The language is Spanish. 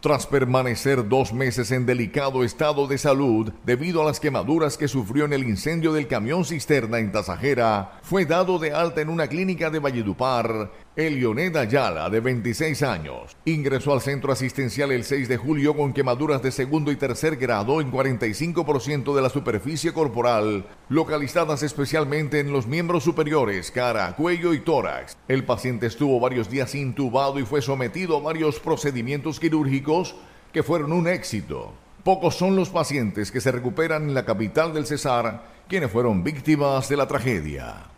tras permanecer dos meses en delicado estado de salud debido a las quemaduras que sufrió en el incendio del camión cisterna en Tasajera, fue dado de alta en una clínica de Valledupar. Elionet Ayala, de 26 años, ingresó al centro asistencial el 6 de julio con quemaduras de segundo y tercer grado en 45% de la superficie corporal localizadas especialmente en los miembros superiores, cara, cuello y tórax. El paciente estuvo varios días intubado y fue sometido a varios procedimientos quirúrgicos que fueron un éxito. Pocos son los pacientes que se recuperan en la capital del Cesar, quienes fueron víctimas de la tragedia.